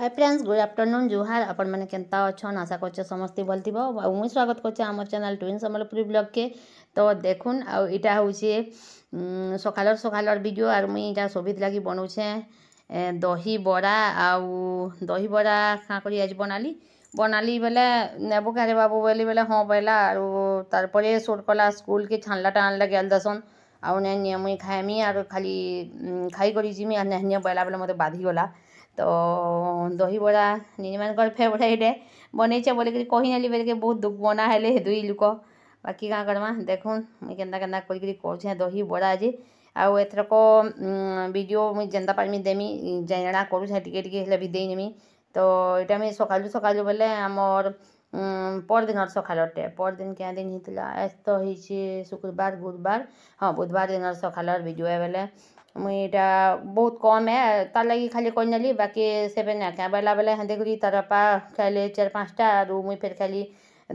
high friends good afternoon জুহার আপনার কেনা অছন আশা করছে সমস্তে ভাল থাকবে মুই স্বাগত করছি আমার চ্যানেল টুইন সম্বলপুরী ব্লগকে তো দেখুন এটা হচ্ছে সকালর সকালর ভিডিও আর মুই এটা সবিত লাগি বনাউছে দহি বড়া আউ দহি বড়া কাঁ করে আজ বনালি বনালি বেলে নেব কারে বাবু বলি বেলে হ্যাঁ বইলা আর তারপরে সোট কলা স্কুলকে ছানলাটা আনলা গেল দেশন আউ নে মুই খাইমি আর খালি খাই করি জিমি আর নে বইলা বেলে মতো বাধি গলা तो दही बड़ा निजी मान फेवरेट बनई छे बोल कही बेल बहुत दुख बना है दुई लुक बाकी क्या करमा देख मुई के कर दही बड़ा आज आउ एथरक भिड मुझ जेनता पार्मी देमी जेना करूँ टे टे देमी तो यहाँ मुझे सका सका बोले आमर पर दिन सकाले पर दिन क्या दिन होता है तो शुक्रवार गुरुवार हाँ बुधवार दिन सकाल भिड बोले ମୁଇଁ ଇଟା ବହୁତ୍ କମ୍ ଏ ତାର୍ ଲାଗି ଖାଲି କରିନେଲି ବାକି ସେଭେ ନାଇଁ ଖାଏଁ ବେଲା ବେଲେ ହେନ୍ତି କରି ତାର୍ ବାପା ଖାଏଲେ ଚାର୍ ପାଞ୍ଚ୍ଟା ଆରୁ ମୁଇଁ ଫେର୍ ଖାଏଲି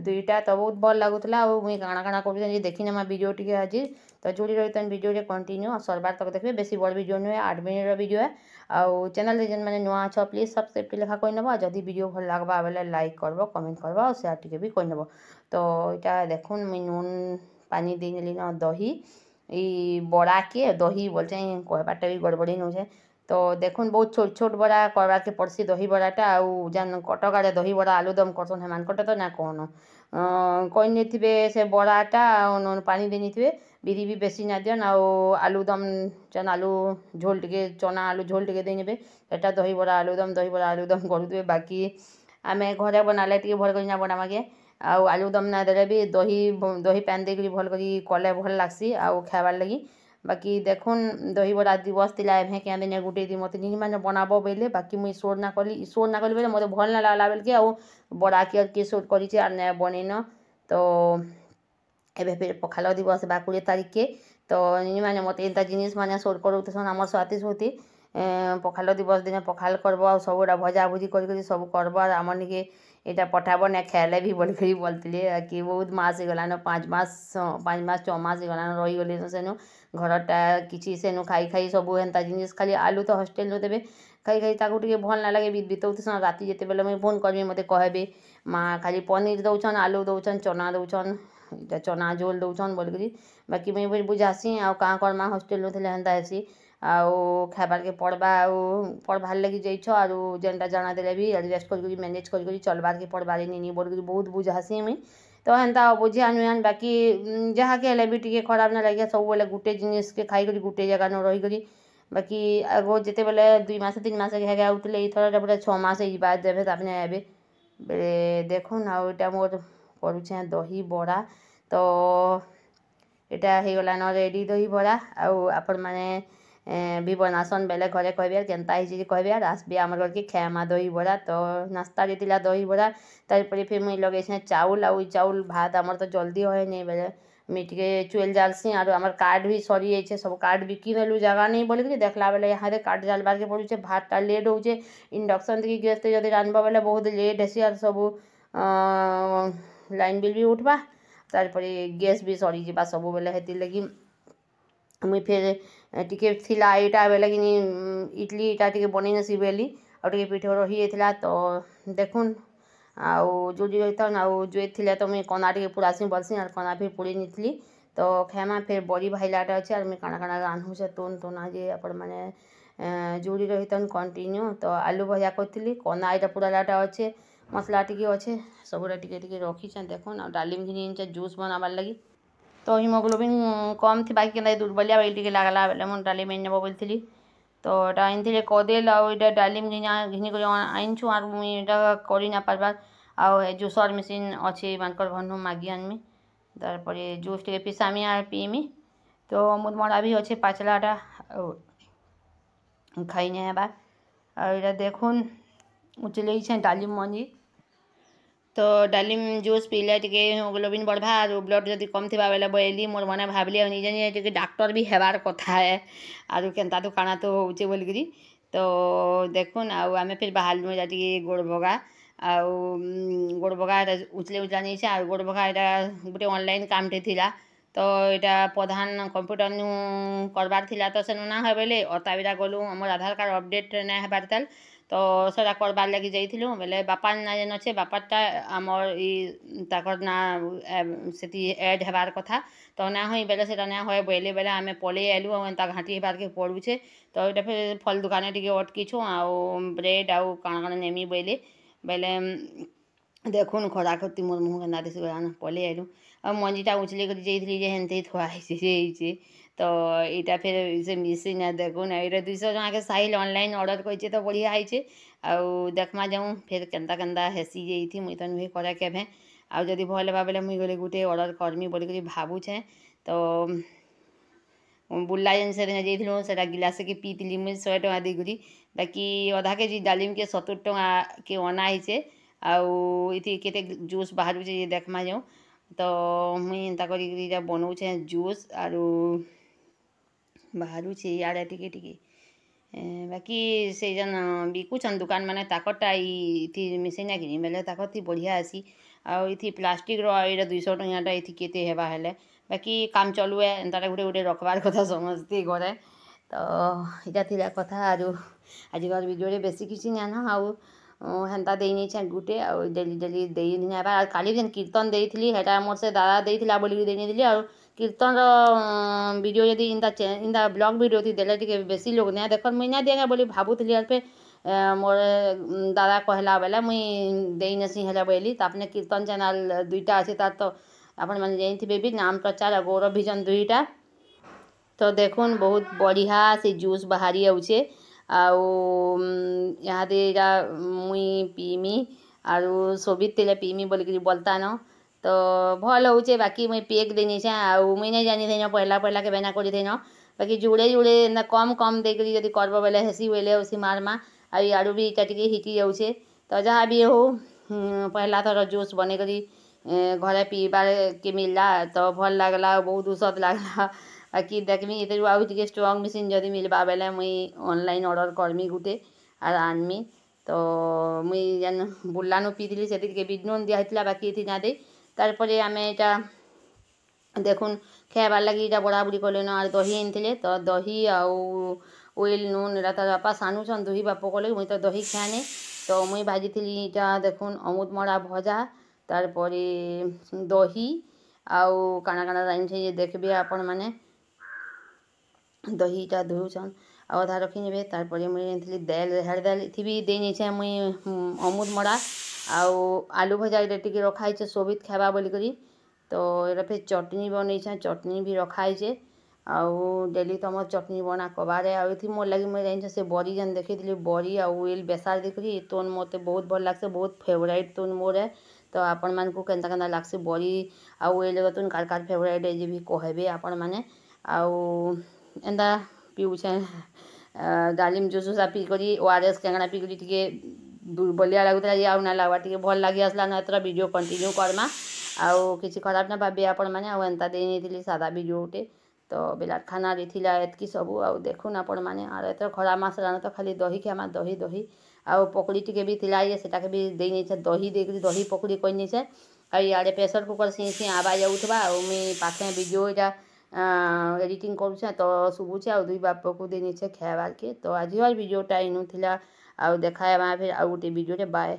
ଦୁଇଟା ତ ବହୁତ୍ ଭଲ୍ ଲାଗୁଥିଲା ଆଉ ମୁଇଁ କାଣା କାଣା କରୁଛେଁ ଯେ ଦେଖିନେମା ଭିଡ଼ିଓ ଟିକେ ଆଜି ତ ଜୁଡ଼ି ରହିତନ୍ ଭିଡ଼ିଓରେ କଣ୍ଟିନ୍ୟୁ ସର୍ବାର୍ ତକ୍ ଦେଖ୍ବେ ବେଶୀ ବଡ଼୍ ଭିଡ଼ିଓ ନୁହେଁ ଆଠ୍ ମିନିଟ୍ର ଭିଡ଼ିଓ ଏ ଆଉ ଚ୍ୟାନେଲ୍ରେ ଯେନ୍ମାନେ ନୂଆ ଅଛ ପ୍ଲିଜ୍ ସବ୍ସ୍କ୍ରାଇବ୍ ଲେଖା କରିନେବ ଆଉ ଯଦି ଭିଡ଼ିଓ ଭଲ୍ ଲାଗ୍ବା ବେଲେ ଲାଇକ୍ କରବ କମେଣ୍ଟ୍ କରବ ଆଉ ସେୟାର୍ ଟିକେ ବି କରିନେବ ତ ଇଟା ଦେଖୁନ୍ ମୁଇଁ ନୁନ୍ ପାନି ଦେଇନେଲିନ ଦହି ଇ ବରା କେ ଦହି ବୋଲଛେ କହିବାର୍ଟା ବି ଗଡ଼ବଡ଼ି ନଉଛେ ତ ଦେଖୁନ୍ ବହୁତ୍ ଛୋଟ୍ ଛୋଟ୍ ବରା କର୍ବାର୍କେ ପଡ଼୍ସି ଦହିବରାଟା ଆଉ ଯେନ୍ କଟକ ଆଡ଼େ ଦହି ଦହିବରା ଆଲୁଦମ୍ କର୍ସନ୍ ହେମାନଙ୍କର୍ଟା ତ ନା କହନ କହି କରିନେଇଥିବେ ସେ ବରାଟା ପାଣି ଦେଇ ଦେଇନେଇଥିବେ ବିରି ବି ବେଶୀ ନାଇଁ ଦିଅନ୍ ଆଉ ଆଲୁଦମ୍ ଯେନ୍ ଆଲୁ ଝୋଲ୍ ଟିକେ ଚନା ଆଲୁ ଝୋଲ୍ ଟିକେ ଦେଇ ଦେଇନେବେ ସେଟା ଦହିବରା ଆଲୁଦମ୍ ଦହିବରା ଆଲୁଦମ୍ କରୁଥିବେ ବାକି ଆମେ ଘରେ ବନାଲେ ଟିକେ ଭଲ୍ କରିନା ବନାବାକେ ଆଉ ଆଳୁ ଦମ୍ ନାଇଁ ଦେଲେ ବି ଦହି ଦହି ପାଏନ୍ ଦେଇକରି ଭଲ୍ କରି କଲେ ଭଲ୍ ଲାଗ୍ସି ଆଉ ଖାଏବାର୍ ଲାଗି ବାକି ଦେଖୁନ୍ ଦହିବରା ଦିବସ୍ ଥିଲା ଏଭେ କେଁ ଦିନେ ଗୁଟେ ଦି ମୋତେ ନିମାନେ ବନାବ ବୋଇଲେ ବାକି ମୁଇଁ ସୋର୍ ନା କଲି ସୋର୍ ନା କଲି ବୋଇଲେ ମୋତେ ଭଲ୍ ନା ଲାଗ୍ଲା ବେଲ୍କେ ଆଉ ବରା କି ଆର୍ କିଏ ସୋର୍ କରିଛେ ଆର୍ ନାଇଁ ବନେଇନ ତ ଏବେ ଫେର୍ ପଖାଲ ଦିବସ୍ ବା କୋଡ଼ିଏ ତାରିଖ୍କେ ତ ନିମାନେ ମୋତେ ଏନ୍ତା ଜିନିଷ୍ମାନେ ସୋର୍ କରଉଥିସନ୍ ଆମର୍ ସ୍ୱାତି ସ୍ମୃତି ପଖାଲ ଦିବସ ଦିନେ ପଖାଲ କର୍ବ ଆଉ ସବୁଟା ଭୁଜି କରିକରି ସବୁ କର୍ବ ଆର୍ ଆମର୍ ନିକେ ଇଟା ପଠାବ ନାଇଁ ଖାଏଲେ ବି ବୋଲିକରି ବୋଲିଥିଲେ କି ବହୁତ୍ ମାସ୍ ହେଇଗଲାନ ପାଞ୍ଚ୍ ମାସ୍ ପାଞ୍ଚ୍ ମାସ୍ ଛଅ ମାସ୍ ହେଇଗଲାନ ରହିଗଲିନ ସେନୁ ଘରଟା କିଛି ସେନୁ ଖାଇ ଖାଇ ସବୁ ହେନ୍ତା ଜିନିଷ୍ ଖାଲି ଆଲୁ ତ ହଷ୍ଟେଲ୍ରୁ ଦେବେ ଖାଇ ଖାଇ ତାକୁ ଟିକେ ଭଲ୍ ନାଇଁ ଲାଗେ ବିତଉଥିସନ୍ ରାତି ଯେତେବେଲେ ମୁଇଁ ଫୋନ୍ କର୍ମି ମୋତେ କହେବେ ମା ଖାଲି ପନିର୍ ଦଉଛନ୍ ଆଲୁ ଦଉଛନ୍ ଚନା ଦଉଛନ୍ ଇଟା ଚନା ଝୋଲ୍ ଦଉଛନ୍ ବୋଲିକରି ବାକି ମୁଇଁ ବି ବୁଝାସି ଆଉ କାଁ କର୍ମା ହଷ୍ଟେଲ୍ରୁ ଥିଲେ ହେନ୍ତା ହେସି ଆଉ ଖାଇବାର୍କେ ପଡ଼୍ବା ଆଉ ପଢ଼୍ବାର୍ ଲାଗି ଯାଇଛ ଆରୁ ଯେନ୍ଟା ଜାଣା ଦେଲେ ବି ଆଡ଼ଜଷ୍ଟ କରିକରି ମ୍ୟାନେଜ୍ କରିକରି ଚଲ୍ବାର୍କେ ପଡ଼୍ବା ନିନି ବୋଲିକରି ବହୁତ ବୁଝାସି ମୁଇଁ ତ ହେନ୍ତା ବୁଝି ଆନୁ ଆନ୍ ବାକି ଯାହାକେ ହେଲେ ବି ଟିକେ ଖରାପ ନାଇଁ ଲାଗେ ସବୁବେଲେ ଗୁଟେ ଜିନିଷ୍କେ ଖାଇକରି ଗୁଟେ ଜାଗା ନ ରହିକରି ବାକି ଆଗ ଯେତେବେଲେ ଦୁଇ ମାସ ତିନି ମାସ ଘେଘା ଆଉଥିଲେ ଏଇଥରଟା ପୁରା ଛଅ ମାସ ହେଇଯିବା ଦେବେ ତାପରେ ଏବେ ବେଲେ ଦେଖୁନ୍ ଆଉ ଏଇଟା ମୋର କରୁଛେଁ ଦହି ବରା ତ ଏଇଟା ହେଇଗଲାନ ରେଡ଼ି ଦହି ବରା ଆଉ ଆପଣମାନେ ବିବର ନାସନ୍ ବେଲେ ଘରେ କହିବେ ଆର୍ କେନ୍ତା ହେଇଛି କହିବେ ଆର୍ ଆସବେ ଆମର ଘରକେ ଖାଏମା ଦହିବରା ତ ନାସ୍ତାରେ ଥିଲା ଦହିବରା ତାର୍ ପରେ ଫିର୍ ମୁଇଁ ଲଗେଇଛେଁ ଚାଉଲ୍ ଆଉ ଚାଉଲ୍ ଭାତ୍ ଆମର ତ ଜଲ୍ଦି ହଏନି ବେଲେ ମୁଇଁ ଟିକେ ଚୁଏଲ୍ ଜାଲ୍ସି ଆରୁ ଆମର କାର୍ଡ଼ ବି ସରିଯାଇଛେ ସବୁ କାର୍ଡ଼ ବିକି ନେଲୁ ଜାଗା ନେଇ ବୋଲିକିରି ଦେଖ୍ଲା ବେଲେ ଇହାଦେ କାର୍ଡ଼ ଜାଲ୍ବାର୍କେ ପଡ଼ୁଛେ ଭାତ୍ଟା ଲେଟ୍ ହଉଛେ ଇଣ୍ଡକ୍ସନ୍ ଟିକେ ଗ୍ୟାସ୍ରେ ଯଦି ରାନ୍ଧ୍ବ ବେଲେ ବହୁତ ଲେଟ୍ ହେସି ଆର୍ ସବୁ ଲାଇନ୍ ବିଲ୍ ବି ଉଠ୍ବା ତାର୍ ପରେ ଗ୍ୟାସ୍ ବି ସରିଯିବା ସବୁବେଲେ ହେଥିର୍ ଲାଗି ମୁଇଁ ଫେର୍ ଟିକେ ଥିଲା ଇଟା ବେଲେ କିନି ଇଟ୍ଲି ଇଟା ଟିକେ ବନେଇ ନେସି ବେଲି ଆଉ ଟିକେ ପିଠ ରହିଯାଇଥିଲା ତ ଦେଖୁନ୍ ଆଉ ଯୋଉ ଯାଇଥାଉନ୍ ଆଉ ଯୋଉ ଥିଲେ ତ ମୁଇଁ କନା ଟିକେ ପୁରାସି ବଲ୍ସି ଆର୍ କନା ଫେର୍ ପୁଡ଼ି ନେଇଥିଲି ତ ଖାଏମା ଫେର୍ ବରି ଭାଇଲାଟା ଅଛେ ଆର୍ ମୁଇଁ କାଣା କାଣା ରାନ୍ଧୁଛେ ତୁନ୍ ତୁନା ଯେ ଆପଣମାନେ ଜୁଡ଼ି ରହିଥାଉନ୍ କଣ୍ଟିନ୍ୟୁ ତ ଆଲୁ ଭଜା କରିଥିଲି କନା ଏଇଟା ପୁରାଲାଟା ଅଛେ ମସଲା ଟିକେ ଅଛେ ସବୁଟା ଟିକେ ଟିକେ ରଖିଛେଁ ଦେଖୁନ୍ ଆଉ ଡାଲିମ୍ ଘିନି ଆନିଛେଁ ଜୁସ୍ ବନାବାର୍ ଲାଗି तो हिमोग्लोबिन कम थी बाकी के लगला बोले मुझे डालीम मेन नब बोल थी तो थी कदेल आईटा डाली घिनी आनचु आर मुझे कर पार्बार आउ जूसर मेसीन अच्छे मानकर घर मागि आनमी तार जूस टे पिसामी आर पीमी तो मुझ मरा भी अच्छे पाचलाटा खाई नहीं है बार और देखुन उचले डाली मंजी ତ ଡାଲିମ୍ ଜୁସ୍ ପିଇଲେ ଟିକେ ହିମୋଗ୍ଲୋବିନ୍ ବଢ଼୍ବା ଆରୁ ବ୍ଲଡ଼୍ ଯଦି କମ୍ ଥିବା ବେଲେ ବଏଲି ମୋର୍ ମନେ ଭାବ୍ଲି ଆଉ ନିଜେ ନିଜେ ଟିକେ ଡାକ୍ତର୍ ବି ହେବାର୍ କଥା ଏ ଆରୁ କେନ୍ତା ତ କାଣା ତ ହଉଛେ ବୋଲିକିରି ତ ଦେଖୁନ୍ ଆଉ ଆମେ ଫିର୍ ବାହାରିଲୁ ଇଟା ଟିକେ ଗୋଡ଼୍ ଭଗା ଆଉ ଗୋଡ଼୍ ଭଗା ଇଟା ଉଚ୍ଲେ ଉଚ୍ଲା ନେଇଛେ ଆଉ ଗୋଡ଼୍ ଭଗା ଇଟା ଗୁଟେ ଅନ୍ଲାଇନ୍ କାମ୍ଟେ ଥିଲା ତ ଇଟା ପ୍ରଧାନ୍ କମ୍ପ୍ୟୁଟର୍ନୁ କର୍ବାର୍ ଥିଲା ତ ସେନୁ ନା ହେଇ ବେଲେ ଅତାବିରା ଗଲୁ ଆମର୍ ଆଧାର୍ କାର୍ଡ଼୍ ଅପଡ଼େଟ୍ ନାଇଁ ହେବାର୍ ତାଲ୍ ତ ସେଟା କର୍ବାର୍ ଲାଗି ଯାଇଥିଲୁ ବେଲେ ବାପାର୍ ନାଁ ଯେନ୍ ଅଛେ ବାପାର୍ଟା ଆମର୍ ଇ ତାକର୍ ନାଁ ସେଥି ଏଡ଼୍ ହେବାର୍ କଥା ତ ନାଇଁ ହୁଏ ବେଲେ ସେଟା ନାଇଁ ହୁଏ ବଏଲେ ବେଲେ ଆମେ ପଲେଇ ଆଏଲୁ ଆଉ ଏନ୍ତା ଘାଣ୍ଟି ହେବାର୍କେ ପଡ଼ୁଛେ ତ ଇଟା ଫେର୍ ଫଲ୍ ଦୁକାନେ ଟିକେ ଅଟକିଛୁଁ ଆଉ ବ୍ରେଡ଼୍ ଆଉ କାଣା କାଣା ନେମି ବଏଲେ ବେଲେ ଦେଖୁନ୍ ଖରା ଖତି ମୋର୍ ମୁହଁ କେନ୍ତା ଆମେ ପଲେଇ ଆଏଲୁ ଆଉ ମଞ୍ଜିଟା ଉଛ୍ଲେଇ କରି ଯାଇଥିଲି ଯେ ହେନ୍ତି ଥୁଆ ହେଇଛେ ଯେ ହେଇଛେ तो यहाँ फिर से मिसी ना देखू ना ये तो दुई टाँग के साइल अनलाइन अर्डर कर तो बढ़िया है आउ देखमा जाऊँ फिर तो के केन्ता हेसी जाइ थी मुई तो नुह करे के आदि भल हाँ बोले मुई गोली गोटे अर्डर करमी बोल भावुछे तो बुला जेन से जाइलु से गिलासे के पी मुझे शहे टाँग देकर बाकी अधा के जी डालीम के सतुर टाँह के अनाई आउ आउे के जूस बाहर देखमा जाऊँ तो मुई इंता कर बनाऊे जूस आरू बाहर इड़े टिके टिके बाकी से जन बिकुचन दुकान मैंने ताकटा ये मिसे ना कि बेले ताक बढ़िया आसी आउ ये प्लास्टिक रहा दुई टाँ के हवा बाकी काम चलुए एंटा गुटे गोटे रखबार कथा समस्ते घरे तो यहाँ थी कथा आज आज का भिडे बेस किसी ना ना आंता दे नहीं गुटे आउ डेली डेली दे नहीं कीर्तन देखी हेटा मोर से दादा दे बोल देली कीर्तन रिडियो अं, जी इंदा इंदा ब्लग भिडियो थी देखे बेस लोग ना देख अं, अं, मुई ना दिए बोली भावुरी तो आर मोर दादा कहला बेले मुई देसी है बोली तपने कीर्तन चैनल दुईटा अच्छे तार तो आपने जानते भी नाम प्रचार गौरव भिजन दुईटा तो देख बहुत बढ़िया से जूस बाहरी आऊचे आउ यहाँ मुई पीमी आरु सोबित तेल पीमी बोल बोलता ना ତ ଭଲ୍ ହଉଛେ ବାକି ମୁଇଁ ପେକ୍ ଦେଇନେଇଛେଁ ଆଉ ମୁଇଁ ନାଇଁ ଜାନିଥେନ ପହେଲା ପହେଲା କେବେ ନା କରିଥେନ ବାକି ଯୁଡ଼େ ଯୁଡ଼େ ଏନ୍ତା କମ୍ କମ୍ ଦେଇକରି ଯଦି କର୍ବ ବେଲେ ହେସି ବେଲେ ହେସି ମାର୍ମା ଆଉ ଇଆଡ଼ୁ ବି ଇଟା ଟିକେ ହିଟି ଯାଉଛେ ତ ଯାହା ବି ହଉ ପହେଲା ଥର ଜୁସ୍ ବନେଇକରି ଘରେ ପିଇବାର୍କେ ମିଲ୍ଲା ତ ଭଲ୍ ଲାଗ୍ଲା ବହୁତ୍ ଉଷତ୍ ଲାଗ୍ଲା ବାକି ଦେଖ୍ମି ଏଥିରୁ ଆଉ ଟିକେ ଷ୍ଟ୍ରଙ୍ଗ୍ ମେସିନ୍ ଯଦି ମିଲ୍ବା ବେଲେ ମୁଇଁ ଅନ୍ଲାଇନ୍ ଅର୍ଡ଼ର୍ କର୍ମି ଗୁଟେ ଆର୍ ଆନ୍ମି ତ ମୁଇଁ ଯେନ୍ ବୁର୍ଲାନୁ ପିଇଥିଲି ସେଥିର୍କେ ବିଟ୍ ନୁନ୍ ଦିଆହେଇଥିଲା ବାକି ଏଥି ନା ଦେଇ তারপরে আমি এটা দেখুন ଖାଇବାର୍ ଲାଗି ଇଟା ବଢ଼ାବୁଢ଼ି କଲେନ ଆର୍ ଦହି ଆଣିଥିଲେ ତ ଦହି ଆଉ ଓଇଲ୍ ନୁନ୍ ଏଟା ତାର୍ ବାପା ସାନୁଛନ୍ ଦହି ବାପ କଲେ ମୁଇଁ ତ ଦହି ଖାଏନି ତ ମୁଇଁ ଭାଜିଥିଲି ଇଟା ଦେଖୁନ୍ ଅମୃତମଡ଼ା ଭଜା ତାର୍ ପରେ ଦହି ଆଉ କାଣା କାଣା ରାନ୍ଧିଛେ ଯେ ଦେଖ୍ବେ ଆପଣମାନେ ଦହିଟା ଧୋଉଛନ୍ ଆଉ ଅଧା ରଖିନେବେ ତାର୍ ପରେ ମୁଇଁ ଆଣିଥିଲି ଦାଏଲ୍ ହ୍ୟାଡ଼୍ ଦାଏଲ୍ ଇଥି ବି ଦେଇନେଇଛେଁ ମୁଇଁ ଅମୃତମଡ଼ା आउ आलू भजा टी रखाई सोबित खावा बोल करी तो ये फिर चटनी बनई चटनी भी रखाई है आउ डेली तुम चटनी बना कबार मोर लगे मुझे जानी से बरी जन देखे बरी आल बेसार देखी तुन मत बहुत भल लगे बहुत फेवरेट तुन मोर तो आपण मैं के लगे बरी आल तुन कार फेवरेट है भी कहे आपण मैने पीछे डालीम जूस जूसा पी कर ओ आर एस कैंगा पी करी ଦୁର୍ବଳିଆ ଲାଗୁଥିଲା ଯେ ଆଉ ନା ଲାଗ୍ବା ଟିକେ ଭଲ୍ ଲାଗି ଆସିଲା ନା ଏଥର ଭିଡ଼ିଓ କଣ୍ଟିନ୍ୟୁ କର୍ମା ଆଉ କିଛି ଖରାପ ନା ଭାବିବେ ଆପଣମାନେ ଆଉ ଏନ୍ତା ଦେଇନେଇଥିଲି ସାଧା ଭିଡ଼ିଓଟେ ତ ବେଲା ଖାନା ଦେଇଥିଲା ଏତ୍କି ସବୁ ଆଉ ଦେଖୁନ୍ ଆପଣମାନେ ଆର୍ ଏଥର ଖରା ମାସ ହେଲାନ ତ ଖାଲି ଦହି ଖାଏମା ଦହି ଦହି ଆଉ ପକୁଡ଼ି ଟିକେ ବି ଥିଲା ଯେ ସେଟାକେ ବି ଦେଇନେଇଛେ ଦହି ଦେଇକରି ଦହି ପକୁଡ଼ି କରିନେଇଛେ ଆଉ ଇଆଡ଼େ ପ୍ରେସର୍ କୁକର୍ ସିଁ ସିଁ ଆବା ଯାଉଥିବା ଆଉ ମୁଇଁ ପାଖେ ଭିଡ଼ିଓ ଇଟା ଏଡ଼ିଟିଂ କରୁଛେଁ ତ ଶୁଭୁଛେ ଆଉ ଦୁଇ ବାପକୁ ଦେଇନେଇଛେ ଖାଏବାର୍କେ ତ ଆଜିର୍ ଭିଡ଼ିଓଟା ଇନୁ ଥିଲା ଆଉ ଦେଖାହେବା ଫେର୍ ଆଉ ଗୁଟେ ଭିଡ଼ିଓରେ ବାଏ